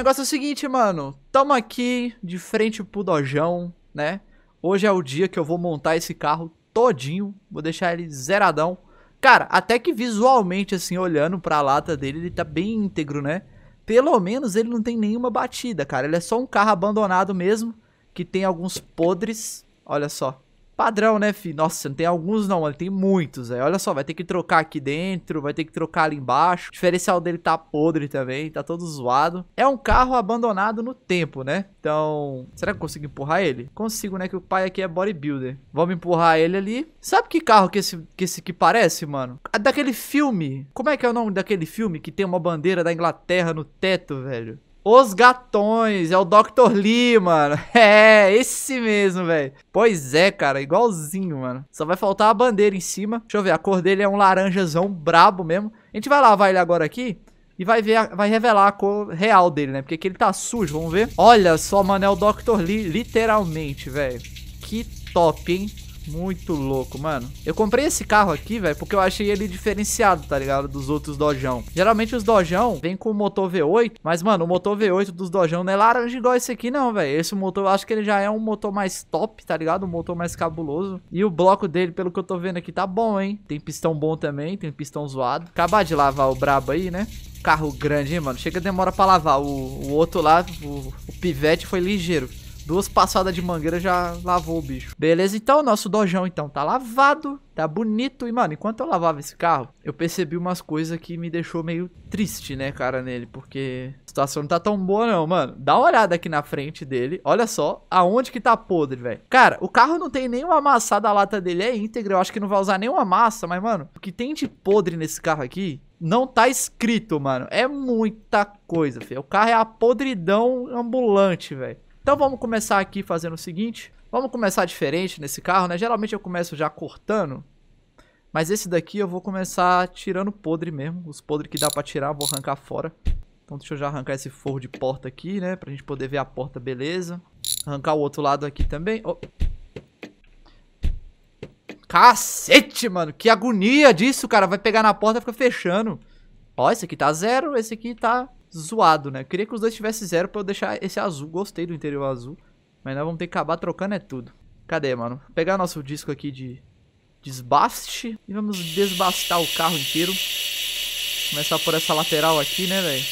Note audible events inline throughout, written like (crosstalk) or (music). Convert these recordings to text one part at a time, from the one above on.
negócio é o seguinte, mano. Tamo aqui de frente pro dojão, né? Hoje é o dia que eu vou montar esse carro todinho. Vou deixar ele zeradão. Cara, até que visualmente, assim, olhando pra lata dele, ele tá bem íntegro, né? Pelo menos ele não tem nenhuma batida, cara. Ele é só um carro abandonado mesmo, que tem alguns podres. Olha só. Padrão, né, fi? Nossa, não tem alguns não, mano. Tem muitos, velho. Olha só, vai ter que trocar aqui dentro, vai ter que trocar ali embaixo. O diferencial dele tá podre também, tá todo zoado. É um carro abandonado no tempo, né? Então, será que eu consigo empurrar ele? Consigo, né, que o pai aqui é bodybuilder. Vamos empurrar ele ali. Sabe que carro que esse que, esse que parece, mano? Daquele filme. Como é que é o nome daquele filme que tem uma bandeira da Inglaterra no teto, velho? Os Gatões, é o Dr. Lee, mano. (laughs) É, esse mesmo, velho. Pois é, cara, igualzinho, mano. Só vai faltar a bandeira em cima. Deixa eu ver, a cor dele é um laranjazão brabo mesmo. A gente vai lavar ele agora aqui e vai ver, a, vai revelar a cor real dele, né? Porque aqui ele tá sujo, vamos ver. Olha só, mano, é o Dr. Lee, literalmente, velho. Que top, hein? Muito louco, mano. Eu comprei esse carro aqui, velho, porque eu achei ele diferenciado, tá ligado? Dos outros Dojão. Geralmente os Dojão vem com o motor V8, mas, mano, o motor V8 dos Dojão não é laranja igual esse aqui, não, velho. Esse motor, eu acho que ele já é um motor mais top, tá ligado? Um motor mais cabuloso. E o bloco dele, pelo que eu tô vendo aqui, tá bom, hein? Tem pistão bom também, tem pistão zoado. Acabar de lavar o brabo aí, né? Carro grande, hein, mano? Chega demora pra lavar. O, o outro lá, o, o pivete foi ligeiro. Duas passadas de mangueira já lavou o bicho. Beleza, então o nosso dojão então tá lavado, tá bonito. E, mano, enquanto eu lavava esse carro, eu percebi umas coisas que me deixou meio triste, né, cara, nele. Porque a situação não tá tão boa não, mano. Dá uma olhada aqui na frente dele. Olha só aonde que tá podre, velho. Cara, o carro não tem nenhuma amassada. A lata dele é íntegra. Eu acho que não vai usar nenhuma massa. Mas, mano, o que tem de podre nesse carro aqui não tá escrito, mano. É muita coisa, filho. O carro é a podridão ambulante, velho. Então vamos começar aqui fazendo o seguinte. Vamos começar diferente nesse carro, né? Geralmente eu começo já cortando. Mas esse daqui eu vou começar tirando podre mesmo. Os podres que dá pra tirar, vou arrancar fora. Então deixa eu já arrancar esse forro de porta aqui, né? Pra gente poder ver a porta, beleza. Arrancar o outro lado aqui também. Oh. Cacete, mano. Que agonia disso, cara. Vai pegar na porta e fica fechando. Ó, esse aqui tá zero, esse aqui tá zoado, né? Eu queria que os dois tivessem zero pra eu deixar esse azul. Gostei do interior azul. Mas nós vamos ter que acabar trocando é tudo. Cadê, mano? Vou pegar nosso disco aqui de desbaste. E vamos desbastar o carro inteiro. Começar por essa lateral aqui, né, velho?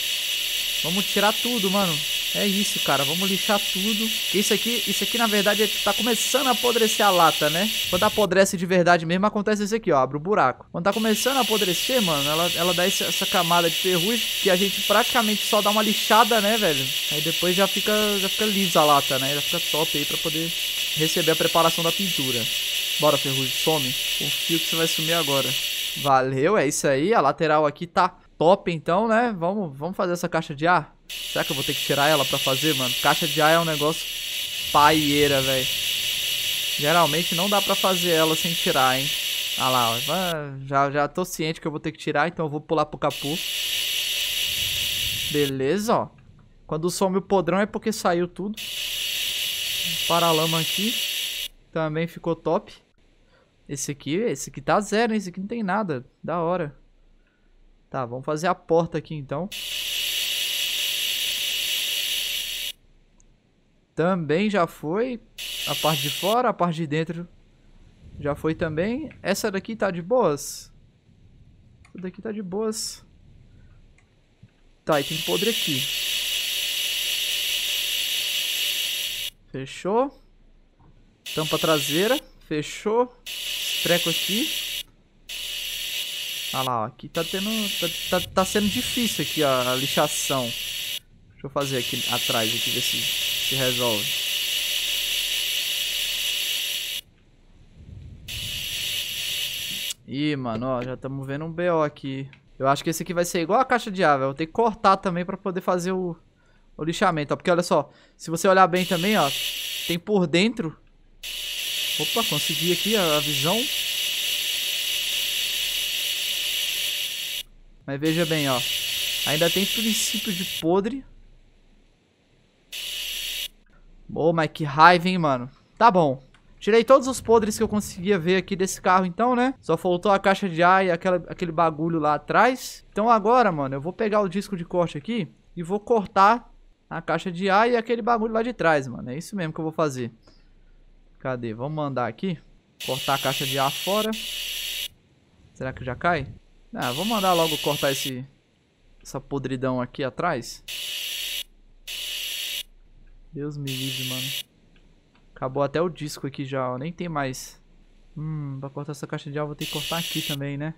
Vamos tirar tudo, mano. É isso, cara. Vamos lixar tudo. Isso aqui, isso aqui, na verdade, é, tipo, tá começando a apodrecer a lata, né? Quando apodrece de verdade mesmo, acontece isso aqui, ó. Abre o buraco. Quando tá começando a apodrecer, mano, ela, ela dá esse, essa camada de ferrugem que a gente praticamente só dá uma lixada, né, velho? Aí depois já fica, já fica lisa a lata, né? Já fica top aí pra poder receber a preparação da pintura. Bora, ferrugem, some. Confio que você vai sumir agora. Valeu, é isso aí. A lateral aqui tá top, então, né? Vamos, vamos fazer essa caixa de ar? Será que eu vou ter que tirar ela pra fazer, mano? Caixa de ar é um negócio paieira, velho. Geralmente não dá pra fazer ela sem tirar, hein? Ah lá, ó. Já, já tô ciente que eu vou ter que tirar, então eu vou pular pro capu. Beleza, ó. Quando some o podrão é porque saiu tudo. Paralama aqui. Também ficou top. Esse aqui, esse aqui tá zero, hein? Esse aqui não tem nada. Da hora. Tá, vamos fazer a porta aqui então. também já foi. A parte de fora, a parte de dentro já foi também. Essa daqui tá de boas. Essa daqui tá de boas. Tá, e tem podre aqui. Fechou. Tampa traseira. Fechou. Treco aqui. Ah lá, ó, aqui tá tendo. Tá, tá, tá, sendo difícil aqui a lixação. Deixa eu fazer aqui atrás aqui ver se se resolve. Ih, mano, ó, já estamos vendo um BO aqui. Eu acho que esse aqui vai ser igual a caixa de ar, Eu Vou ter que cortar também para poder fazer o, o lixamento, ó. Porque olha só, se você olhar bem também, ó, tem por dentro... Opa, consegui aqui a, a visão. Mas veja bem, ó. Ainda tem princípio de podre. Ô, oh, mas que raiva, hein, mano. Tá bom. Tirei todos os podres que eu conseguia ver aqui desse carro, então, né? Só faltou a caixa de ar e aquela, aquele bagulho lá atrás. Então agora, mano, eu vou pegar o disco de corte aqui e vou cortar a caixa de ar e aquele bagulho lá de trás, mano. É isso mesmo que eu vou fazer. Cadê? Vamos mandar aqui. Cortar a caixa de ar fora. Será que já cai? Ah, vou mandar logo cortar esse... Essa podridão aqui atrás. Deus me livre, mano. Acabou até o disco aqui já, ó. Nem tem mais. Hum, pra cortar essa caixa de alvo vou ter que cortar aqui também, né?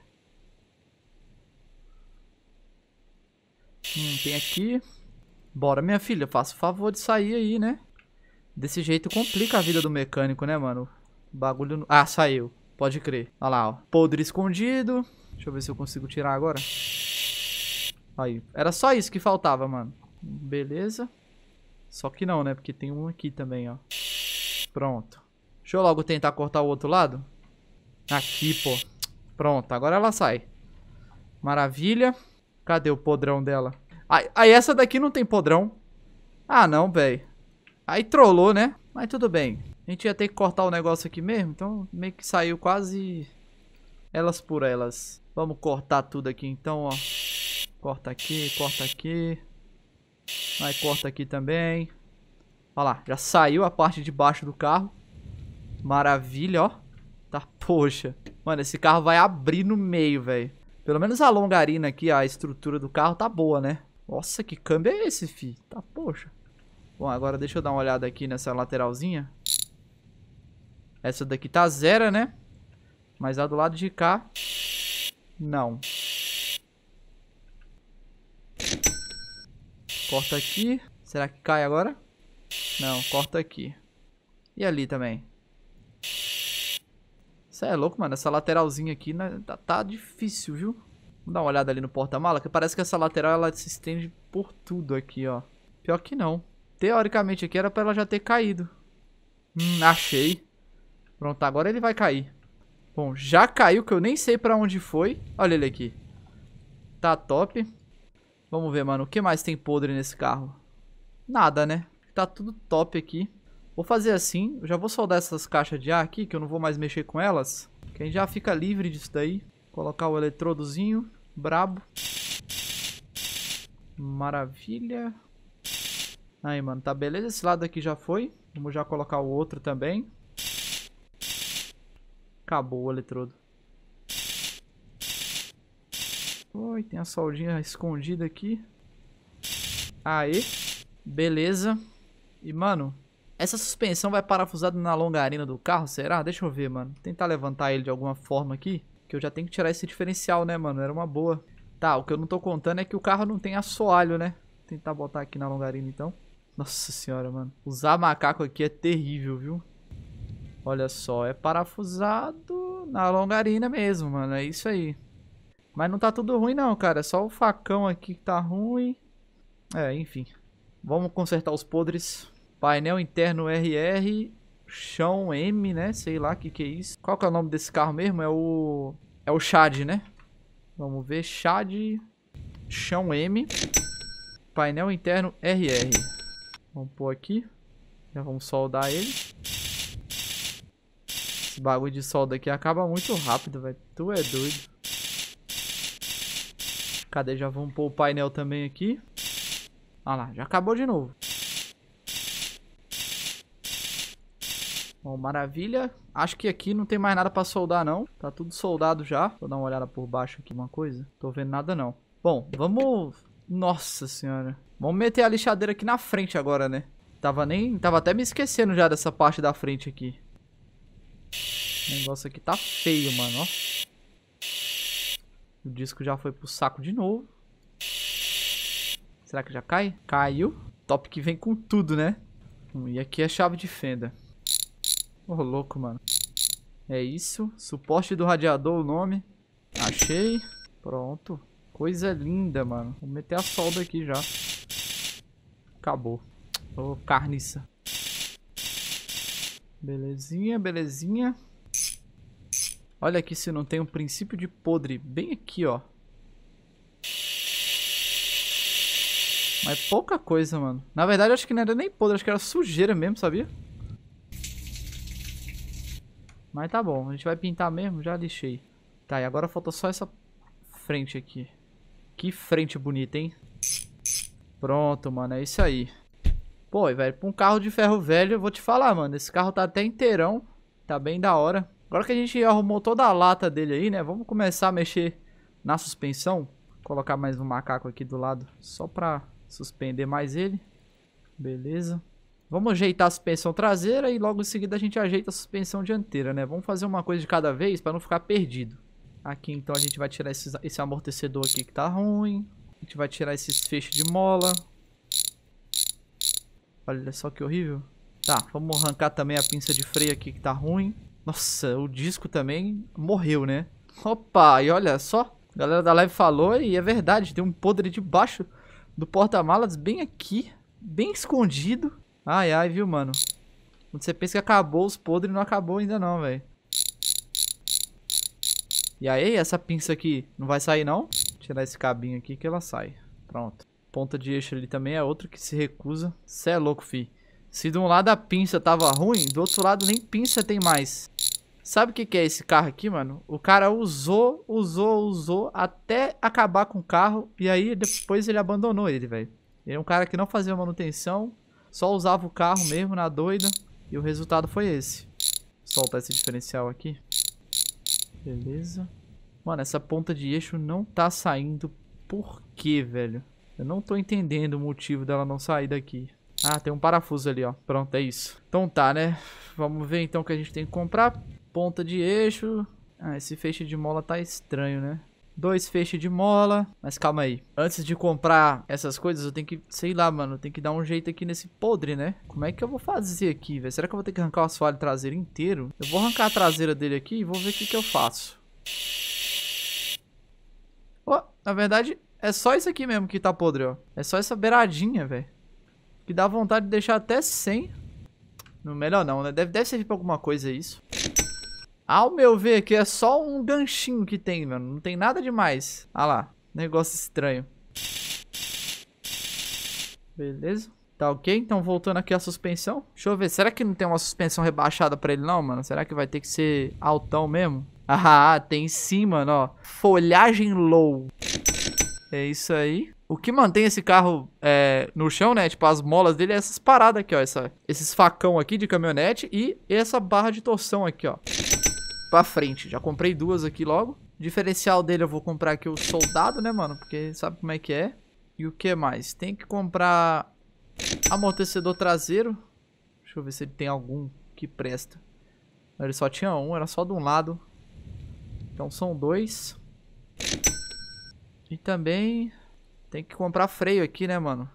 Hum, tem aqui. Bora, minha filha. Faça o favor de sair aí, né? Desse jeito complica a vida do mecânico, né, mano? O bagulho... No... Ah, saiu. Pode crer. Olha lá, ó. Podre escondido. Deixa eu ver se eu consigo tirar agora. Aí. Era só isso que faltava, mano. Beleza. Só que não, né? Porque tem um aqui também, ó. Pronto. Deixa eu logo tentar cortar o outro lado. Aqui, pô. Pronto, agora ela sai. Maravilha. Cadê o podrão dela? Aí, ah, essa daqui não tem podrão. Ah, não, velho. Aí trollou, né? Mas tudo bem. A gente ia ter que cortar o negócio aqui mesmo, então meio que saiu quase elas por elas. Vamos cortar tudo aqui então, ó. Corta aqui, corta aqui. Aí corta aqui também. Olha lá, já saiu a parte de baixo do carro. Maravilha, ó. Tá, poxa. Mano, esse carro vai abrir no meio, velho. Pelo menos a longarina aqui, a estrutura do carro tá boa, né? Nossa, que câmbio é esse, fi? Tá, poxa. Bom, agora deixa eu dar uma olhada aqui nessa lateralzinha. Essa daqui tá zero, né? Mas a do lado de cá... Não. Corta aqui. Será que cai agora? Não, corta aqui. E ali também. Isso é louco, mano. Essa lateralzinha aqui né, tá, tá difícil, viu? Vamos dar uma olhada ali no porta-mala, que parece que essa lateral ela se estende por tudo aqui, ó. Pior que não. Teoricamente aqui era pra ela já ter caído. Hum, achei. Pronto, agora ele vai cair. Bom, já caiu, que eu nem sei pra onde foi. Olha ele aqui. Tá top. Vamos ver, mano. O que mais tem podre nesse carro? Nada, né? Tá tudo top aqui. Vou fazer assim. Eu já vou soldar essas caixas de ar aqui, que eu não vou mais mexer com elas. Que a gente já fica livre disso daí. Colocar o eletrodozinho. Brabo. Maravilha. Aí, mano. Tá beleza. Esse lado aqui já foi. Vamos já colocar o outro também. Acabou o eletrodo. Oi, tem a soldinha escondida aqui. Aê. Beleza. E, mano, essa suspensão vai parafusada na longarina do carro, será? Deixa eu ver, mano. Tentar levantar ele de alguma forma aqui. Que eu já tenho que tirar esse diferencial, né, mano? Era uma boa. Tá, o que eu não tô contando é que o carro não tem assoalho, né? Vou tentar botar aqui na longarina, então. Nossa senhora, mano. Usar macaco aqui é terrível, viu? Olha só, é parafusado na longarina mesmo, mano. É isso aí. Mas não tá tudo ruim não, cara. Só o facão aqui que tá ruim. É, enfim. Vamos consertar os podres. Painel interno RR. Chão M, né? Sei lá o que que é isso. Qual que é o nome desse carro mesmo? É o... É o Chad, né? Vamos ver. Chad. Chão M. Painel interno RR. Vamos pôr aqui. Já vamos soldar ele. Esse bagulho de solda aqui acaba muito rápido, velho. Tu é doido. Cadê? Já vamos pôr o painel também aqui. Olha ah lá, já acabou de novo. Bom, maravilha. Acho que aqui não tem mais nada pra soldar, não. Tá tudo soldado já. Vou dar uma olhada por baixo aqui, uma coisa. Tô vendo nada, não. Bom, vamos... Nossa senhora. Vamos meter a lixadeira aqui na frente agora, né? Tava nem... Tava até me esquecendo já dessa parte da frente aqui. O negócio aqui tá feio, mano, ó. O disco já foi pro saco de novo. Será que já cai? Caiu. Top que vem com tudo, né? Hum, e aqui é chave de fenda. Ô, oh, louco, mano. É isso. Suporte do radiador, o nome. Achei. Pronto. Coisa linda, mano. Vou meter a solda aqui já. Acabou. Ô, oh, carniça. Belezinha, belezinha. Olha aqui se não tem um princípio de podre bem aqui, ó. Mas pouca coisa, mano. Na verdade, acho que não era nem podre, acho que era sujeira mesmo, sabia? Mas tá bom, a gente vai pintar mesmo, já lixei. Tá, e agora falta só essa frente aqui. Que frente bonita, hein? Pronto, mano, é isso aí. Pô, velho, pra um carro de ferro velho, eu vou te falar, mano. Esse carro tá até inteirão, tá bem da hora. Agora que a gente arrumou toda a lata dele aí, né? Vamos começar a mexer na suspensão. Colocar mais um macaco aqui do lado, só pra suspender mais ele. Beleza. Vamos ajeitar a suspensão traseira e logo em seguida a gente ajeita a suspensão dianteira, né? Vamos fazer uma coisa de cada vez pra não ficar perdido. Aqui então a gente vai tirar esses, esse amortecedor aqui que tá ruim. A gente vai tirar esses feixes de mola. Olha só que horrível. Tá, vamos arrancar também a pinça de freio aqui que tá ruim. Nossa, o disco também morreu, né? Opa, e olha só. A galera da live falou e é verdade. Tem um podre debaixo do porta-malas bem aqui. Bem escondido. Ai, ai, viu, mano? Quando você pensa que acabou os podres, não acabou ainda não, velho. E aí, essa pinça aqui não vai sair, não? tirar esse cabinho aqui que ela sai. Pronto. Ponta de eixo ali também é outro que se recusa. Cê é louco, fi. Se de um lado a pinça tava ruim, do outro lado nem pinça tem mais. Sabe o que, que é esse carro aqui, mano? O cara usou, usou, usou até acabar com o carro e aí depois ele abandonou ele, velho. Ele é um cara que não fazia manutenção, só usava o carro mesmo na doida e o resultado foi esse. Soltar esse diferencial aqui. Beleza. Mano, essa ponta de eixo não tá saindo. Por quê, velho? Eu não tô entendendo o motivo dela não sair daqui. Ah, tem um parafuso ali, ó. Pronto, é isso. Então tá, né? Vamos ver então o que a gente tem que comprar. Ponta de eixo. Ah, esse feixe de mola tá estranho, né? Dois feixes de mola. Mas calma aí. Antes de comprar essas coisas, eu tenho que... Sei lá, mano. Eu tenho que dar um jeito aqui nesse podre, né? Como é que eu vou fazer aqui, velho? Será que eu vou ter que arrancar o assoalho traseiro inteiro? Eu vou arrancar a traseira dele aqui e vou ver o que que eu faço. Oh, na verdade, é só isso aqui mesmo que tá podre, ó. É só essa beiradinha, velho. Que dá vontade de deixar até 100. No melhor não, né? Deve, deve servir pra alguma coisa isso. Ao meu ver aqui, é só um ganchinho que tem, mano. Não tem nada demais. Ah lá, negócio estranho. Beleza. Tá ok, então voltando aqui a suspensão. Deixa eu ver, será que não tem uma suspensão rebaixada pra ele não, mano? Será que vai ter que ser altão mesmo? Ah, tem sim, mano, ó. Folhagem low. É isso aí. O que mantém esse carro é, no chão, né? Tipo, as molas dele é essas paradas aqui, ó. Essa, esses facão aqui de caminhonete e essa barra de torção aqui, ó. Pra frente. Já comprei duas aqui logo. Diferencial dele eu vou comprar aqui o soldado, né, mano? Porque sabe como é que é. E o que mais? Tem que comprar amortecedor traseiro. Deixa eu ver se ele tem algum que presta. Ele só tinha um, era só de um lado. Então são dois. E também tem que comprar freio aqui, né, mano?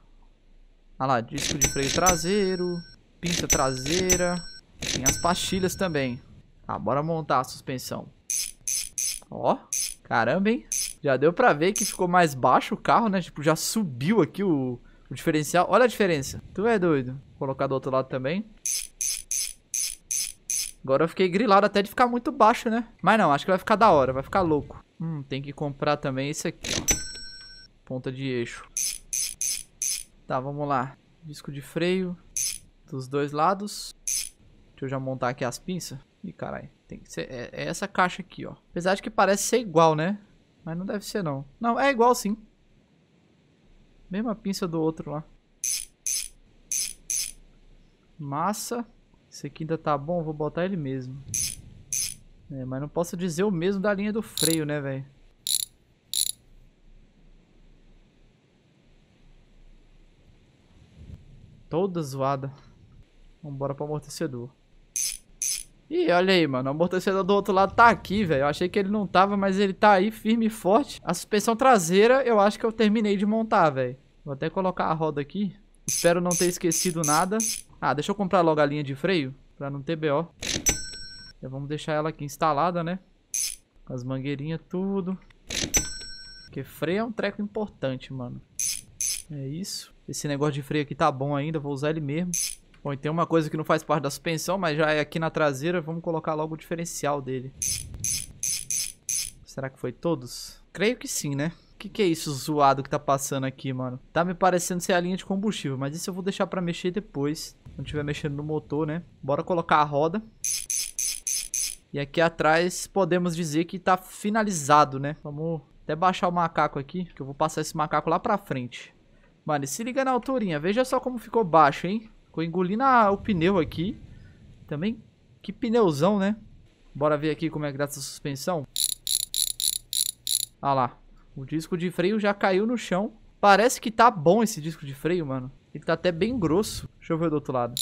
Olha lá, disco de freio traseiro, pinça traseira. Tem as pastilhas também. Ah, bora montar a suspensão. Ó, caramba, hein? Já deu pra ver que ficou mais baixo o carro, né? Tipo, já subiu aqui o, o diferencial. Olha a diferença. Tu é doido. Vou colocar do outro lado também. Agora eu fiquei grilado até de ficar muito baixo, né? Mas não, acho que vai ficar da hora, vai ficar louco. Hum, tem que comprar também esse aqui, ó ponta de eixo. Tá, vamos lá. Disco de freio dos dois lados. Deixa eu já montar aqui as pinças. Ih, caralho. Tem que ser... É, é, essa caixa aqui, ó. Apesar de que parece ser igual, né? Mas não deve ser, não. Não, é igual sim. Mesma pinça do outro lá. Massa. Esse aqui ainda tá bom, vou botar ele mesmo. É, mas não posso dizer o mesmo da linha do freio, né, velho? Toda zoada. Vambora pro amortecedor. Ih, olha aí, mano. O amortecedor do outro lado tá aqui, velho. Eu achei que ele não tava, mas ele tá aí firme e forte. A suspensão traseira eu acho que eu terminei de montar, velho. Vou até colocar a roda aqui. Espero não ter esquecido nada. Ah, deixa eu comprar logo a linha de freio pra não ter BO. Já vamos deixar ela aqui instalada, né? Com as mangueirinhas, tudo. Porque freio é um treco importante, mano. É isso. Esse negócio de freio aqui tá bom ainda, vou usar ele mesmo. Bom, e tem uma coisa que não faz parte da suspensão, mas já é aqui na traseira. Vamos colocar logo o diferencial dele. Será que foi todos? Creio que sim, né? O que, que é isso zoado que tá passando aqui, mano? Tá me parecendo ser a linha de combustível, mas isso eu vou deixar pra mexer depois. quando tiver mexendo no motor, né? Bora colocar a roda. E aqui atrás podemos dizer que tá finalizado, né? Vamos até baixar o macaco aqui, que eu vou passar esse macaco lá pra frente. Mano, se liga na alturinha. Veja só como ficou baixo, hein? Ficou engolindo o pneu aqui. Também, que pneuzão, né? Bora ver aqui como é que dá essa suspensão. Ah lá. O disco de freio já caiu no chão. Parece que tá bom esse disco de freio, mano. Ele tá até bem grosso. Deixa eu ver do outro lado.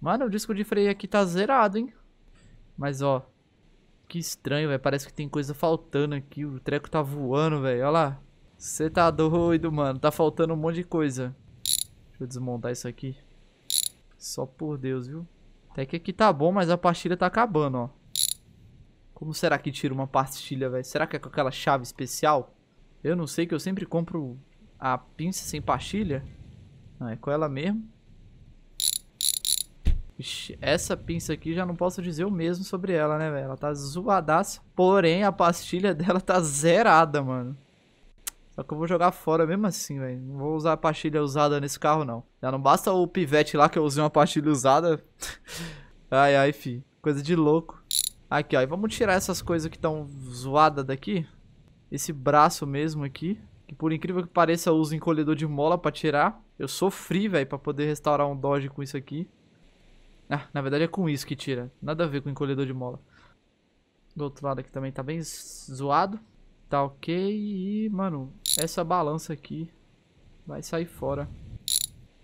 Mano, o disco de freio aqui tá zerado, hein? Mas, ó. Que estranho, velho. Parece que tem coisa faltando aqui. O treco tá voando, velho. Olha lá. Você tá doido, mano. Tá faltando um monte de coisa. Deixa eu desmontar isso aqui. Só por Deus, viu? Até que aqui tá bom, mas a pastilha tá acabando, ó. Como será que tira uma pastilha, velho? Será que é com aquela chave especial? Eu não sei, que eu sempre compro a pinça sem pastilha. Não, é com ela mesmo. Ixi, essa pinça aqui já não posso dizer o mesmo sobre ela, né, velho? Ela tá zoadaça, porém a pastilha (laughs) dela tá zerada, mano. Só que eu vou jogar fora mesmo assim, velho. Não vou usar a pastilha usada nesse carro, não. Já não basta o pivete lá que eu usei uma pastilha usada. (laughs) ai, ai, fi. Coisa de louco. Aqui, ó. E vamos tirar essas coisas que estão zoadas daqui. Esse braço mesmo aqui. Que por incrível que pareça, eu uso encolhedor de mola pra tirar. Eu sofri, velho, pra poder restaurar um Dodge com isso aqui. Ah, na verdade é com isso que tira. Nada a ver com encolhedor de mola. Do outro lado aqui também tá bem zoado. Tá ok. E, mano, essa balança aqui vai sair fora.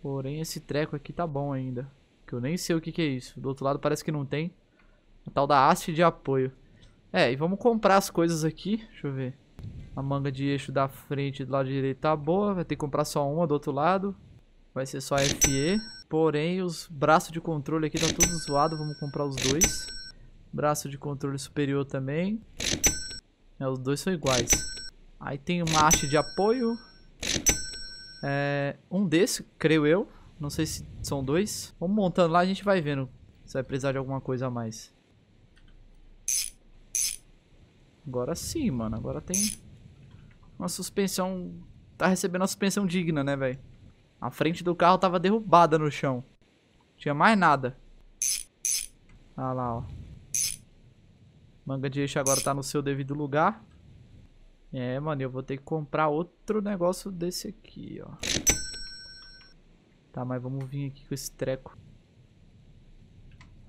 Porém, esse treco aqui tá bom ainda. Que eu nem sei o que, que é isso. Do outro lado parece que não tem. tal da haste de apoio. É, e vamos comprar as coisas aqui. Deixa eu ver. A manga de eixo da frente do lado direito tá boa. Vai ter que comprar só uma do outro lado. Vai ser só FE. Porém, os braços de controle aqui tá tudo zoado. Vamos comprar os dois. Braço de controle superior também. É, os dois são iguais. Aí tem uma haste de apoio. É, um desse, creio eu. Não sei se são dois. Vamos montando lá, a gente vai vendo se vai precisar de alguma coisa a mais. Agora sim, mano. Agora tem uma suspensão... Tá recebendo uma suspensão digna, né, velho? A frente do carro tava derrubada no chão. Não tinha mais nada. Ah lá, ó. Manga de eixo agora tá no seu devido lugar. É, mano, eu vou ter que comprar outro negócio desse aqui, ó. Tá, mas vamos vir aqui com esse treco.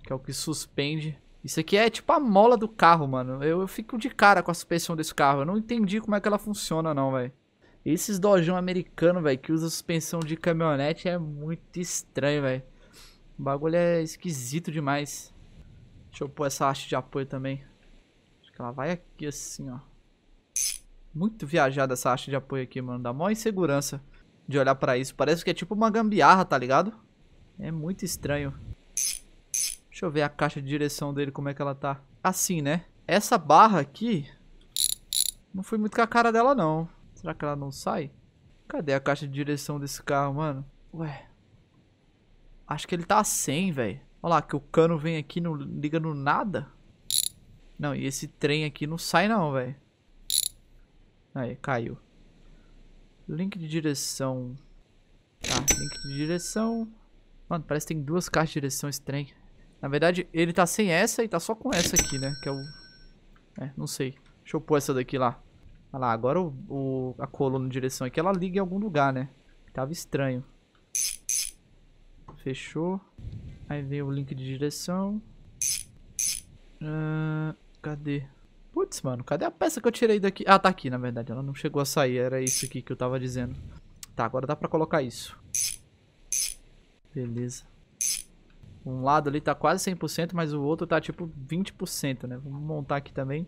Que é o que suspende. Isso aqui é tipo a mola do carro, mano. Eu, eu fico de cara com a suspensão desse carro. Eu não entendi como é que ela funciona, não, velho. Esses dojão americano, velho, que usa suspensão de caminhonete é muito estranho, velho. O bagulho é esquisito demais. Deixa eu pôr essa haste de apoio também. Ela vai aqui assim, ó. Muito viajada essa haste de apoio aqui, mano. Dá maior insegurança de olhar pra isso. Parece que é tipo uma gambiarra, tá ligado? É muito estranho. Deixa eu ver a caixa de direção dele, como é que ela tá. Assim, né? Essa barra aqui... Não fui muito com a cara dela, não. Será que ela não sai? Cadê a caixa de direção desse carro, mano? Ué. Acho que ele tá sem velho. Olha lá, que o cano vem aqui não liga no nada. Não, e esse trem aqui não sai não, velho. Aí, caiu. Link de direção. Tá, link de direção. Mano, parece que tem duas caixas de direção esse trem. Na verdade, ele tá sem essa e tá só com essa aqui, né? Que é o... É, não sei. Deixa eu pôr essa daqui lá. Olha lá, agora o, o, a coluna de direção aqui, ela liga em algum lugar, né? Tava estranho. Fechou. Aí veio o link de direção. Uh, Cadê? Putz, mano, cadê a peça que eu tirei daqui? Ah, tá aqui, na verdade. Ela não chegou a sair. Era isso aqui que eu tava dizendo. Tá, agora dá pra colocar isso. Beleza. Um lado ali tá quase 100%, mas o outro tá tipo 20%, né? Vamos montar aqui também.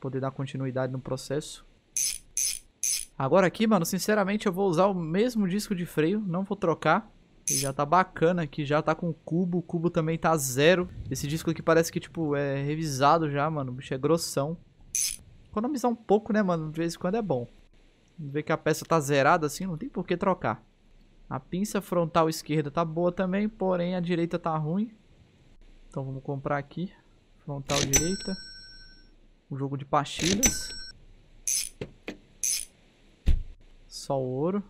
Poder dar continuidade no processo. Agora aqui, mano, sinceramente eu vou usar o mesmo disco de freio. Não vou trocar. Já tá bacana aqui, já tá com o cubo, o cubo também tá zero. Esse disco aqui parece que, tipo, é revisado já, mano. O bicho é grossão. Economizar um pouco, né, mano? De vez em quando é bom. Ver que a peça tá zerada assim, não tem por que trocar. A pinça frontal esquerda tá boa também, porém a direita tá ruim. Então vamos comprar aqui. Frontal direita. um jogo de pastilhas. Só o ouro.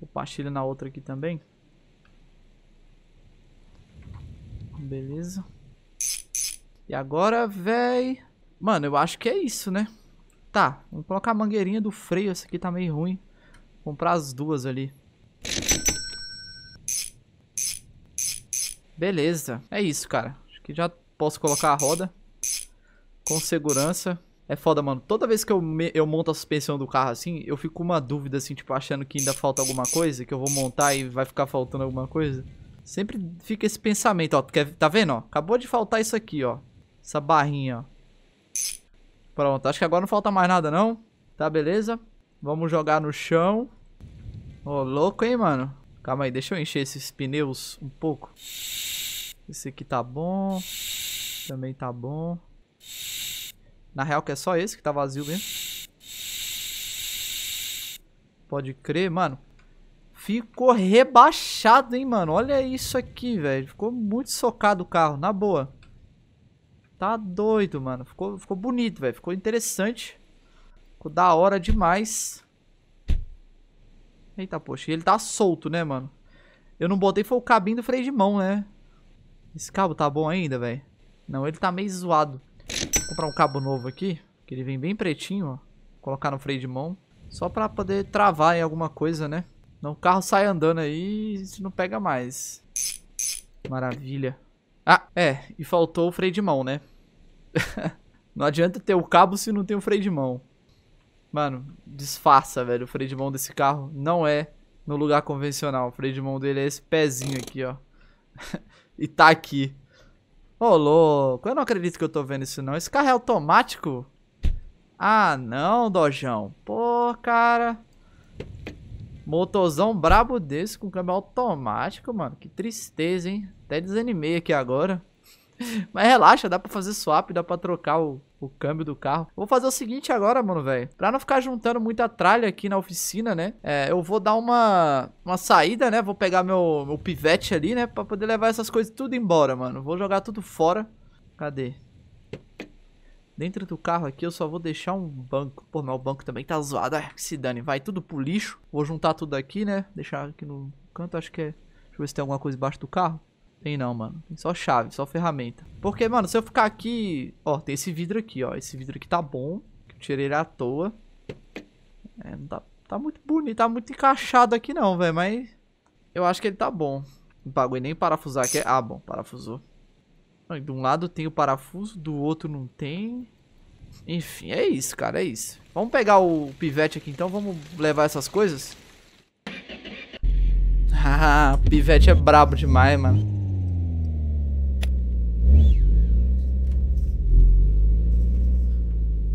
O pastilha na outra aqui também. Beleza. E agora, véi... Mano, eu acho que é isso, né? Tá, vamos colocar a mangueirinha do freio. Essa aqui tá meio ruim. Vou comprar as duas ali. Beleza. É isso, cara. Acho que já posso colocar a roda. Com segurança. É foda, mano. Toda vez que eu, me, eu monto a suspensão do carro assim, eu fico com uma dúvida, assim, tipo, achando que ainda falta alguma coisa, que eu vou montar e vai ficar faltando alguma coisa. Sempre fica esse pensamento, ó. Quer, tá vendo, ó? Acabou de faltar isso aqui, ó. Essa barrinha, ó. Pronto, acho que agora não falta mais nada, não. Tá, beleza? Vamos jogar no chão. Ô, oh, louco, hein, mano? Calma aí, deixa eu encher esses pneus um pouco. Esse aqui tá bom. Também tá bom. Na real que é só esse que tá vazio mesmo. Pode crer, mano. Ficou rebaixado, hein, mano. Olha isso aqui, velho. Ficou muito socado o carro, na boa. Tá doido, mano. Ficou, ficou bonito, velho. Ficou interessante. Ficou da hora demais. Eita, poxa. E ele tá solto, né, mano? Eu não botei foi o cabinho do freio de mão, né? Esse cabo tá bom ainda, velho? Não, ele tá meio zoado. Vou comprar um cabo novo aqui. Que ele vem bem pretinho, ó. colocar no freio de mão. Só pra poder travar em alguma coisa, né? Não, o carro sai andando aí e isso não pega mais. Maravilha. Ah, é. E faltou o freio de mão, né? (laughs) não adianta ter o cabo se não tem o freio de mão. Mano, disfarça, velho. O freio de mão desse carro não é no lugar convencional. O freio de mão dele é esse pezinho aqui, ó. (laughs) e tá aqui. Ô, louco. Eu não acredito que eu tô vendo isso, não. Esse carro é automático? Ah, não, Dojão. Pô, cara. Motorzão brabo desse com câmbio automático, mano. Que tristeza, hein? Até desanimei aqui agora. (laughs) Mas relaxa, dá pra fazer swap, dá pra trocar o, o câmbio do carro. Vou fazer o seguinte agora, mano, velho. Pra não ficar juntando muita tralha aqui na oficina, né? É, eu vou dar uma, uma saída, né? Vou pegar meu, meu pivete ali, né? Pra poder levar essas coisas tudo embora, mano. Vou jogar tudo fora. Cadê? Dentro do carro aqui eu só vou deixar um banco. Pô, mas o banco também tá zoado. Ah, se dane, vai tudo pro lixo. Vou juntar tudo aqui, né? Deixar aqui no canto, acho que é... Deixa eu ver se tem alguma coisa embaixo do carro. Tem não, mano. Tem só chave, só ferramenta. Porque, mano, se eu ficar aqui... Ó, tem esse vidro aqui, ó. Esse vidro aqui tá bom. Tirei ele à toa. É, não tá... Tá muito bonito, tá muito encaixado aqui não, velho. Mas eu acho que ele tá bom. Não paguei nem parafusar aqui. Ah, bom, parafusou. De um lado tem o parafuso, do outro não tem. Enfim, é isso, cara, é isso. Vamos pegar o pivete aqui então, vamos levar essas coisas? (laughs) Ah, pivete é brabo demais, mano.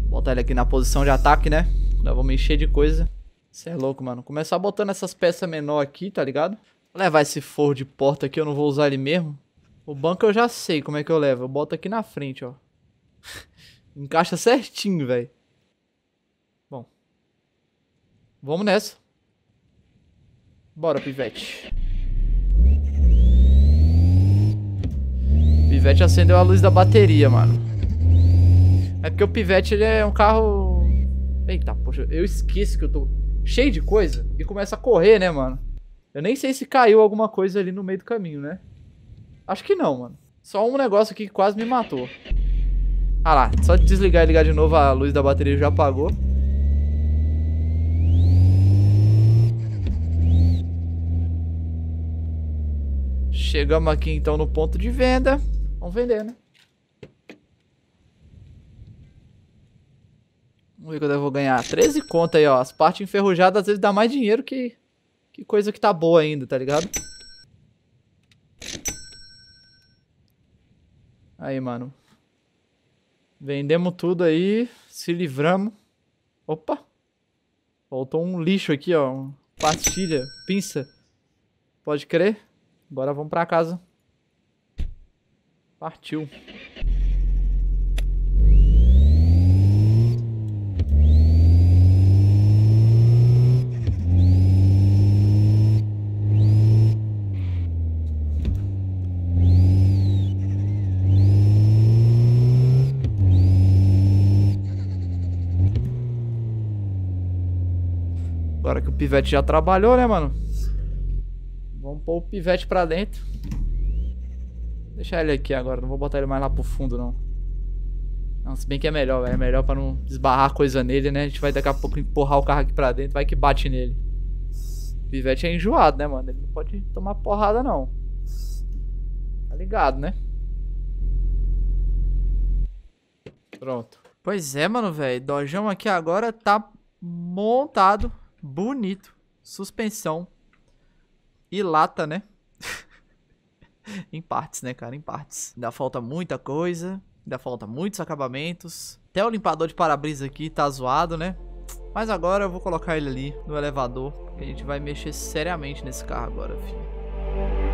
botar ele aqui na posição de ataque, né? Nós vamos encher de coisa. Você é louco, mano. Começar botando essas peças menor aqui, tá ligado? Vou levar esse forro de porta aqui, eu não vou usar ele mesmo. O banco eu já sei como é que eu levo. Eu boto aqui na frente, ó. (laughs) Encaixa certinho, velho. Bom. Vamos nessa. Bora, pivete. Pivete acendeu a luz da bateria, mano. É porque o Pivete, ele é um carro... Eita, poxa, eu esqueço que eu tô cheio de coisa e começa a correr, né, mano? Eu nem sei se caiu alguma coisa ali no meio do caminho, né? Acho que não, mano. Só um negócio aqui que quase me matou. Ah lá, só desligar e ligar de novo a luz da bateria já apagou. Chegamos aqui então no ponto de venda. Vamos vender, né? Vamos ver que eu vou ganhar. 13 conto aí, ó. As partes enferrujadas às vezes dá mais dinheiro que, que coisa que tá boa ainda, tá ligado? Aí, mano. Vendemos tudo aí, se livramos. Opa! Faltou um lixo aqui, ó. Pastilha, pinça. Pode crer? Agora vamos pra casa. Partiu. pivete já trabalhou, né, mano? Vamos pôr o pivete pra dentro. Deixar ele aqui agora, não vou botar ele mais lá pro fundo, não. Não, se bem que é melhor, véio. É melhor pra não desbarrar coisa nele, né? A gente vai daqui a pouco empurrar o carro aqui pra dentro, vai que bate nele. O pivete é enjoado, né, mano? Ele não pode tomar porrada, não. Tá ligado, né? Pronto. Pois é, mano, velho. Dojão aqui agora tá montado. Bonito. Suspensão. E lata, né? (laughs) em partes, né, cara? Em partes. Ainda falta muita coisa. Ainda falta muitos acabamentos. Até o limpador de para-brisa aqui tá zoado, né? Mas agora eu vou colocar ele ali no elevador. a gente vai mexer seriamente nesse carro agora, filho.